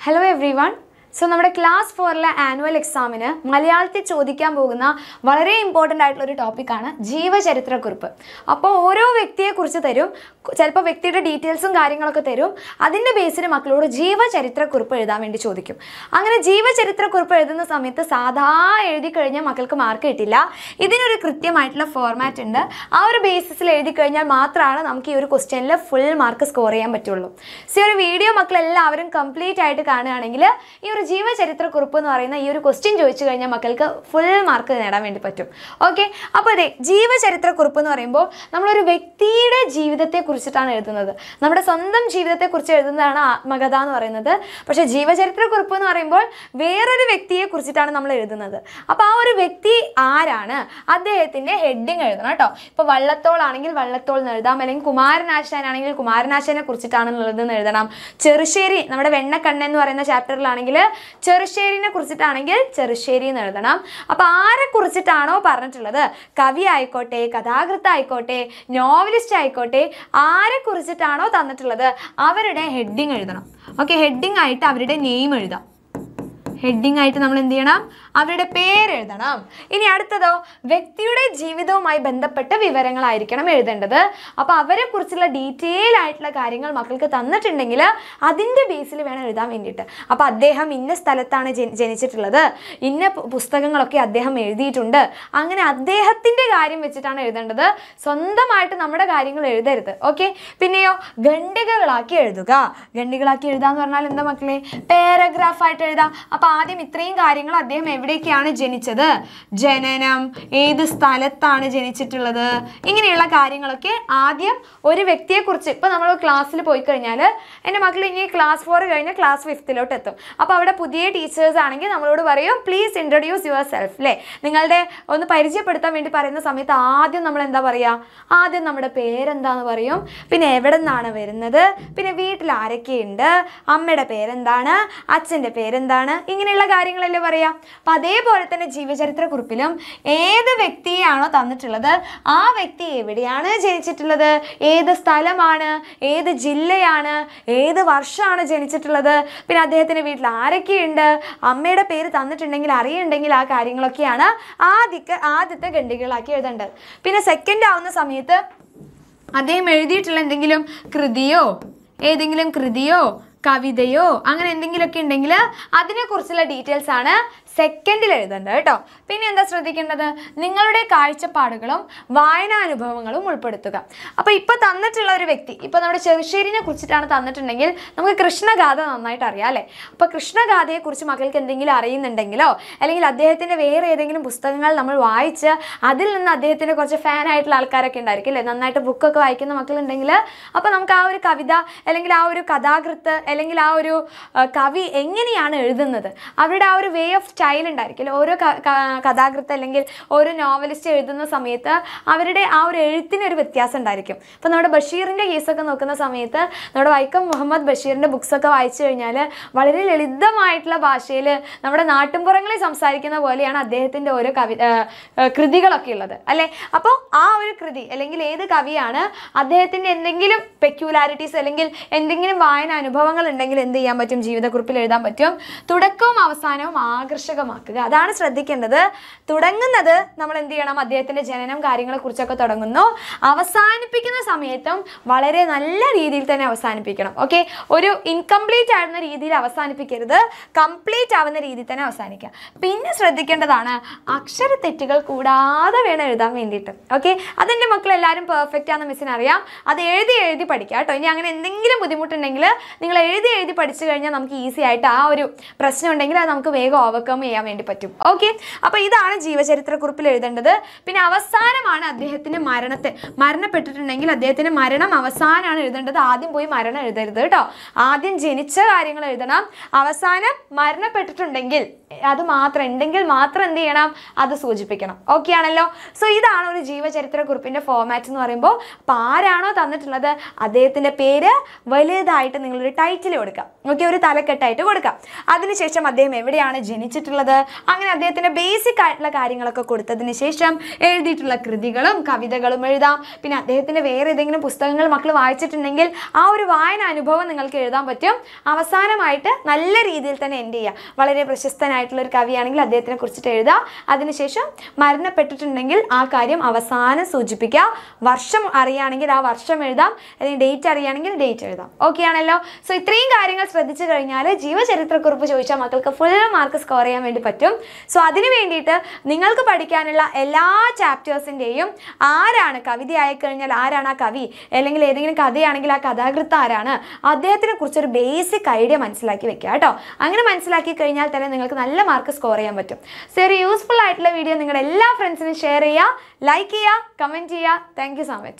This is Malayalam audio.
Hello everyone, സോ നമ്മുടെ ക്ലാസ് ഫോറിലെ ആനുവൽ എക്സാമിന് മലയാളത്തിൽ ചോദിക്കാൻ പോകുന്ന വളരെ ഇമ്പോർട്ടൻ്റ് ആയിട്ടുള്ള ഒരു ടോപ്പിക്കാണ് ജീവചരിത്രക്കുറിപ്പ് അപ്പോൾ ഓരോ വ്യക്തിയെക്കുറിച്ച് തരും ചിലപ്പോൾ വ്യക്തിയുടെ ഡീറ്റെയിൽസും കാര്യങ്ങളൊക്കെ തരും അതിൻ്റെ ബേസിൽ മക്കളോട് ജീവചരിത്രക്കുറിപ്പ് എഴുതാൻ വേണ്ടി ചോദിക്കും അങ്ങനെ ജീവചരിത്രക്കുറിപ്പ് എഴുതുന്ന സമയത്ത് സാധാ എഴുതി കഴിഞ്ഞാൽ മക്കൾക്ക് മാർക്ക് കിട്ടില്ല ഇതിനൊരു കൃത്യമായിട്ടുള്ള ഫോർമാറ്റ് ഉണ്ട് ആ ഒരു ബേസിസിൽ എഴുതി കഴിഞ്ഞാൽ മാത്രമാണ് നമുക്ക് ഈ ഒരു ക്വസ്റ്റ്യനിൽ ഫുൾ മാർക്ക് സ്കോർ ചെയ്യാൻ പറ്റുള്ളൂ സോ ഈ ഒരു വീഡിയോ മക്കളെല്ലാവരും എല്ലാവരും കംപ്ലീറ്റ് ആയിട്ട് കാണുകയാണെങ്കിൽ ഈ ഒരു ഒരു കുറിപ്പ് എന്ന് പറയുന്ന ഈ ഒരു ക്വസ്റ്റ്യൻ ചോദിച്ചു കഴിഞ്ഞാൽ മക്കൾക്ക് ഫുൾ മാർക്ക് നേടാൻ വേണ്ടി പറ്റും ഓക്കെ അപ്പോൾ അതെ കുറിപ്പ് എന്ന് പറയുമ്പോൾ നമ്മളൊരു വ്യക്തിയുടെ ജീവിതത്തെ കുറിച്ചിട്ടാണ് എഴുതുന്നത് നമ്മുടെ സ്വന്തം ജീവിതത്തെ കുറിച്ച് എഴുതുന്നതാണ് ആത്മകഥ എന്ന് പറയുന്നത് പക്ഷേ ജീവചരിത്ര കുറിപ്പ് എന്ന് പറയുമ്പോൾ വേറൊരു വ്യക്തിയെ കുറിച്ചിട്ടാണ് നമ്മൾ എഴുതുന്നത് അപ്പോൾ ആ ഒരു വ്യക്തി ആരാണ് അദ്ദേഹത്തിൻ്റെ ഹെഡിങ് എഴുതണം കേട്ടോ ഇപ്പോൾ വള്ളത്തോളാണെങ്കിൽ വള്ളത്തോൾ എന്ന് എഴുതാം അല്ലെങ്കിൽ കുമാരനാശാനാണെങ്കിൽ കുമാരനാശാനെ കുറിച്ചിട്ടാണെന്നുള്ളത് എഴുതണം ചെറുശ്ശേരി നമ്മുടെ വെണ്ണക്കണ്ണെന്ന് എന്ന് പറയുന്ന ചാപ്റ്ററിലാണെങ്കിൽ ചെറുശ്ശേരിനെ കുറിച്ചിട്ടാണെങ്കിൽ ചെറുശ്ശേരി എന്ന് എഴുതണം അപ്പോൾ ആരെ കുറിച്ചിട്ടാണോ പറഞ്ഞിട്ടുള്ളത് കവി ആയിക്കോട്ടെ കഥാകൃത്തായിക്കോട്ടെ നോവലിസ്റ്റ് ആയിക്കോട്ടെ ആരെ കുറിച്ചിട്ടാണോ തന്നിട്ടുള്ളത് അവരുടെ ഹെഡിങ് എഴുതണം ഓക്കെ ഹെഡിങ് ആയിട്ട് അവരുടെ നെയിം എഴുതാം ഹെഡിങ് ആയിട്ട് നമ്മൾ എന്ത് ചെയ്യണം അവരുടെ പേരെഴുതണം ഇനി അടുത്തതോ വ്യക്തിയുടെ ജീവിതവുമായി ബന്ധപ്പെട്ട വിവരങ്ങളായിരിക്കണം എഴുതേണ്ടത് അപ്പോൾ അവരെക്കുറിച്ചുള്ള ഡീറ്റെയിൽ ആയിട്ടുള്ള കാര്യങ്ങൾ മക്കൾക്ക് തന്നിട്ടുണ്ടെങ്കിൽ അതിൻ്റെ ബേസിൽ വേണം എഴുതാൻ വേണ്ടിയിട്ട് അപ്പോൾ അദ്ദേഹം ഇന്ന സ്ഥലത്താണ് ജനിച്ചിട്ടുള്ളത് ഇന്ന പുസ്തകങ്ങളൊക്കെ അദ്ദേഹം എഴുതിയിട്ടുണ്ട് അങ്ങനെ അദ്ദേഹത്തിൻ്റെ കാര്യം വെച്ചിട്ടാണ് എഴുതേണ്ടത് സ്വന്തമായിട്ട് നമ്മുടെ കാര്യങ്ങൾ എഴുതരുത് ഓക്കെ പിന്നെയോ ഖണ്ഡികകളാക്കി എഴുതുക ഖണ്ഡികളാക്കി എഴുതാന്ന് എന്ന് പറഞ്ഞാൽ എന്താ മക്കളെ പാരഗ്രാഫായിട്ട് എഴുതാം അപ്പോൾ ആദ്യം ഇത്രയും കാര്യങ്ങൾ അദ്ദേഹം എവിടേക്കാണ് ജനിച്ചത് ജനനം ഏത് സ്ഥലത്താണ് ജനിച്ചിട്ടുള്ളത് ഇങ്ങനെയുള്ള കാര്യങ്ങളൊക്കെ ആദ്യം ഒരു വ്യക്തിയെക്കുറിച്ച് ഇപ്പോൾ നമ്മൾ ക്ലാസ്സിൽ പോയി കഴിഞ്ഞാൽ എൻ്റെ മക്കൾ ഇനി ക്ലാസ് ഫോർ കഴിഞ്ഞാൽ ക്ലാസ് ഫിഫ്ത്തിലോട്ട് എത്തും അപ്പോൾ അവിടെ പുതിയ ടീച്ചേഴ്സ് ആണെങ്കിൽ നമ്മളോട് പറയും പ്ലീസ് ഇൻട്രൊഡ്യൂസ് യുവർ സെൽഫ് അല്ലേ നിങ്ങളുടെ ഒന്ന് പരിചയപ്പെടുത്താൻ വേണ്ടി പറയുന്ന സമയത്ത് ആദ്യം നമ്മൾ എന്താ പറയുക ആദ്യം നമ്മുടെ പേരെന്താന്ന് പറയും പിന്നെ എവിടെ നിന്നാണ് വരുന്നത് പിന്നെ വീട്ടിൽ ആരൊക്കെയുണ്ട് അമ്മയുടെ പേരെന്താണ് അച്ഛൻ്റെ പേരെന്താണ് ഇങ്ങനെയുള്ള കാര്യങ്ങളല്ലേ പറയാം അപ്പം അതേപോലെ തന്നെ ജീവചരിത്ര കുറിപ്പിലും ഏത് വ്യക്തിയാണോ തന്നിട്ടുള്ളത് ആ വ്യക്തി എവിടെയാണ് ജനിച്ചിട്ടുള്ളത് ഏത് സ്ഥലമാണ് ഏത് ജില്ലയാണ് ഏത് വർഷമാണ് ജനിച്ചിട്ടുള്ളത് പിന്നെ അദ്ദേഹത്തിൻ്റെ വീട്ടിൽ ആരൊക്കെയുണ്ട് അമ്മയുടെ പേര് തന്നിട്ടുണ്ടെങ്കിൽ അറിയുണ്ടെങ്കിൽ ആ കാര്യങ്ങളൊക്കെയാണ് ആദ്യ ആദ്യത്തെ ഖണ്ഡികകളാക്കി എഴുതേണ്ടത് പിന്നെ സെക്കൻഡ് ആവുന്ന സമയത്ത് അദ്ദേഹം എഴുതിയിട്ടുള്ള എന്തെങ്കിലും കൃതിയോ ഏതെങ്കിലും കൃതിയോ കവിതയോ അങ്ങനെ എന്തെങ്കിലുമൊക്കെ ഉണ്ടെങ്കിൽ അതിനെക്കുറിച്ചുള്ള ഡീറ്റെയിൽസ് ആണ് സെക്കൻഡിൽ എഴുതണ്ട കേട്ടോ പിന്നെ എന്താ ശ്രദ്ധിക്കേണ്ടത് നിങ്ങളുടെ കാഴ്ചപ്പാടുകളും വായനാനുഭവങ്ങളും ഉൾപ്പെടുത്തുക അപ്പോൾ ഇപ്പോൾ തന്നിട്ടുള്ള ഒരു വ്യക്തി ഇപ്പോൾ നമ്മുടെ ചെറുശ്ശേരിനെ കുറിച്ചിട്ടാണ് തന്നിട്ടുണ്ടെങ്കിൽ നമുക്ക് കൃഷ്ണഗാഥ നന്നായിട്ട് അറിയാം അല്ലേ അപ്പോൾ കൃഷ്ണഗാഥയെക്കുറിച്ച് മക്കൾക്ക് എന്തെങ്കിലും അറിയുന്നുണ്ടെങ്കിലോ അല്ലെങ്കിൽ അദ്ദേഹത്തിൻ്റെ വേറെ ഏതെങ്കിലും പുസ്തകങ്ങൾ നമ്മൾ വായിച്ച് അതിൽ നിന്ന് അദ്ദേഹത്തിൻ്റെ കുറച്ച് ഫാൻ ആയിട്ടുള്ള ആൾക്കാരൊക്കെ ഉണ്ടായിരിക്കും അല്ലേ നന്നായിട്ട് ബുക്കൊക്കെ വായിക്കുന്ന മക്കളുണ്ടെങ്കിൽ അപ്പോൾ നമുക്ക് ആ ഒരു കവിത അല്ലെങ്കിൽ ആ ഒരു കഥാകൃത്ത് അല്ലെങ്കിൽ ആ ഒരു കവി എങ്ങനെയാണ് എഴുതുന്നത് അവരുടെ ആ ഒരു വേ ഓഫ് ഉണ്ടായിരിക്കില്ല ഓരോ കഥാകൃത്ത് അല്ലെങ്കിൽ ഓരോ നോവലിസ്റ്റ് എഴുതുന്ന സമയത്ത് അവരുടെ ആ ഒരു എഴുത്തിനൊരു വ്യത്യാസം ഉണ്ടായിരിക്കും അപ്പോൾ നമ്മുടെ ബഷീറിൻ്റെ കേസൊക്കെ നോക്കുന്ന സമയത്ത് നമ്മുടെ വൈക്കം മുഹമ്മദ് ബഷീറിൻ്റെ ബുക്സൊക്കെ വായിച്ചു കഴിഞ്ഞാൽ വളരെ ലളിതമായിട്ടുള്ള ഭാഷയിൽ നമ്മുടെ നാട്ടിൻപുറങ്ങളിൽ സംസാരിക്കുന്ന പോലെയാണ് അദ്ദേഹത്തിൻ്റെ ഓരോ കവി കൃതികളൊക്കെ ഉള്ളത് അല്ലേ അപ്പോൾ ആ ഒരു കൃതി അല്ലെങ്കിൽ ഏത് കവിയാണ് അദ്ദേഹത്തിൻ്റെ എന്തെങ്കിലും പെക്യുലാരിറ്റീസ് അല്ലെങ്കിൽ എന്തെങ്കിലും വായന അനുഭവങ്ങൾ ഉണ്ടെങ്കിൽ എന്ത് ചെയ്യാൻ പറ്റും ജീവിതക്കുറിപ്പിൽ എഴുതാൻ പറ്റും തുടക്കവും അവസാനവും ആകർഷ ആകർഷകമാക്കുക അതാണ് ശ്രദ്ധിക്കേണ്ടത് തുടങ്ങുന്നത് നമ്മൾ എന്ത് ചെയ്യണം അദ്ദേഹത്തിൻ്റെ ജനനം കാര്യങ്ങളെക്കുറിച്ചൊക്കെ തുടങ്ങുന്നു അവസാനിപ്പിക്കുന്ന സമയത്തും വളരെ നല്ല രീതിയിൽ തന്നെ അവസാനിപ്പിക്കണം ഓക്കെ ഒരു ഇൻകംപ്ലീറ്റ് ആവുന്ന രീതിയിൽ അവസാനിപ്പിക്കരുത് കംപ്ലീറ്റ് ആവുന്ന രീതിയിൽ തന്നെ അവസാനിക്കുക പിന്നെ ശ്രദ്ധിക്കേണ്ടതാണ് അക്ഷര തെറ്റുകൾ കൂടാതെ വേണം എഴുതാൻ വേണ്ടിയിട്ട് ഓക്കെ അതെൻ്റെ മക്കൾ എല്ലാവരും പെർഫെക്റ്റ് ആണെന്ന് മിസ്സിന് അറിയാം അത് എഴുതി എഴുതി പഠിക്കുക കേട്ടോ ഇനി അങ്ങനെ എന്തെങ്കിലും ബുദ്ധിമുട്ടുണ്ടെങ്കിൽ നിങ്ങൾ എഴുതി എഴുതി പഠിച്ചു കഴിഞ്ഞാൽ നമുക്ക് ഈസി ആയിട്ട് ആ ഒരു പ്രശ്നം ഉണ്ടെങ്കിൽ അത് നമുക്ക് വേഗം ഓവർകം പെർഫോം ചെയ്യാൻ വേണ്ടി പറ്റും ഓക്കെ അപ്പോൾ ഇതാണ് ജീവചരിത്ര കുറിപ്പിൽ എഴുതേണ്ടത് പിന്നെ അവസാനമാണ് അദ്ദേഹത്തിന്റെ മരണത്തെ മരണപ്പെട്ടിട്ടുണ്ടെങ്കിൽ അദ്ദേഹത്തിന്റെ മരണം അവസാനമാണ് എഴുതേണ്ടത് ആദ്യം പോയി മരണം എഴുതരുത് കേട്ടോ ആദ്യം ജനിച്ച കാര്യങ്ങൾ എഴുതണം അവസാനം മരണപ്പെട്ടിട്ടുണ്ടെങ്കിൽ അത് മാത്രം ഉണ്ടെങ്കിൽ മാത്രം എന്ത് ചെയ്യണം അത് സൂചിപ്പിക്കണം ഓക്കെ ആണല്ലോ സോ ഇതാണ് ഒരു ജീവചരിത്ര കുറിപ്പിന്റെ ഫോമാറ്റ് എന്ന് പറയുമ്പോൾ ആരാണോ തന്നിട്ടുള്ളത് അദ്ദേഹത്തിൻ്റെ പേര് വലുതായിട്ട് നിങ്ങളൊരു ടൈറ്റിൽ കൊടുക്കുക ഓക്കെ ഒരു തലക്കെട്ടായിട്ട് കൊടുക്കുക അതിനുശേഷം അദ്ദേഹം എവിടെയാണ് ജനിച്ചിട്ടുള്ളത് അങ്ങനെ അദ്ദേഹത്തിൻ്റെ ബേസിക് ആയിട്ടുള്ള കാര്യങ്ങളൊക്കെ കൊടുത്തതിന് ശേഷം എഴുതിയിട്ടുള്ള കൃതികളും കവിതകളും എഴുതാം പിന്നെ അദ്ദേഹത്തിൻ്റെ വേറെ ഏതെങ്കിലും പുസ്തകങ്ങൾ മക്കൾ വായിച്ചിട്ടുണ്ടെങ്കിൽ ആ ഒരു വായന അനുഭവം നിങ്ങൾക്ക് എഴുതാൻ പറ്റും അവസാനമായിട്ട് നല്ല രീതിയിൽ തന്നെ എൻഡ് ചെയ്യുക വളരെ പ്രശസ്തനായി ആയിട്ടുള്ള ഒരു കവിയാണെങ്കിൽ അദ്ദേഹത്തിനെ കുറിച്ചിട്ട് എഴുതുക അതിനുശേഷം മരണപ്പെട്ടിട്ടുണ്ടെങ്കിൽ ആ കാര്യം അവസാനം സൂചിപ്പിക്കുക വർഷം അറിയുകയാണെങ്കിൽ ആ വർഷം എഴുതാം അല്ലെങ്കിൽ ഡേറ്റ് അറിയുകയാണെങ്കിൽ ഡേറ്റ് എഴുതാം ഓക്കെ ആണല്ലോ സോ ഇത്രയും കാര്യങ്ങൾ ശ്രദ്ധിച്ചു കഴിഞ്ഞാൽ ജീവചരിത്രക്കുറിപ്പ് ചോദിച്ചാൽ മക്കൾക്ക് ഫുൾ മാർക്ക് സ്കോർ ചെയ്യാൻ വേണ്ടി പറ്റും സോ അതിന് വേണ്ടിയിട്ട് നിങ്ങൾക്ക് പഠിക്കാനുള്ള എല്ലാ ചാപ്റ്റേഴ്സിൻ്റെയും ആരാണ് കവിത ആയിക്കഴിഞ്ഞാൽ ആരാണ് ആ കവി അല്ലെങ്കിൽ ഏതെങ്കിലും കഥയാണെങ്കിൽ ആ കഥാകൃത്ത് ആരാണ് അദ്ദേഹത്തിനെ കുറിച്ചൊരു ബേസിക് ഐഡിയ മനസ്സിലാക്കി വെക്കുക കേട്ടോ അങ്ങനെ മനസ്സിലാക്കി കഴിഞ്ഞാൽ തന്നെ നിങ്ങൾക്ക് നല്ല നല്ല മാർക്ക് സ്കോർ ചെയ്യാൻ പറ്റും സോ ഒരു യൂസ്ഫുൾ ആയിട്ടുള്ള വീഡിയോ നിങ്ങളുടെ എല്ലാ ഫ്രണ്ട്സിനും ഷെയർ ചെയ്യുക ലൈക്ക് ചെയ്യുക കമൻറ്റ് ചെയ്യുക താങ്ക് സോ മച്ച്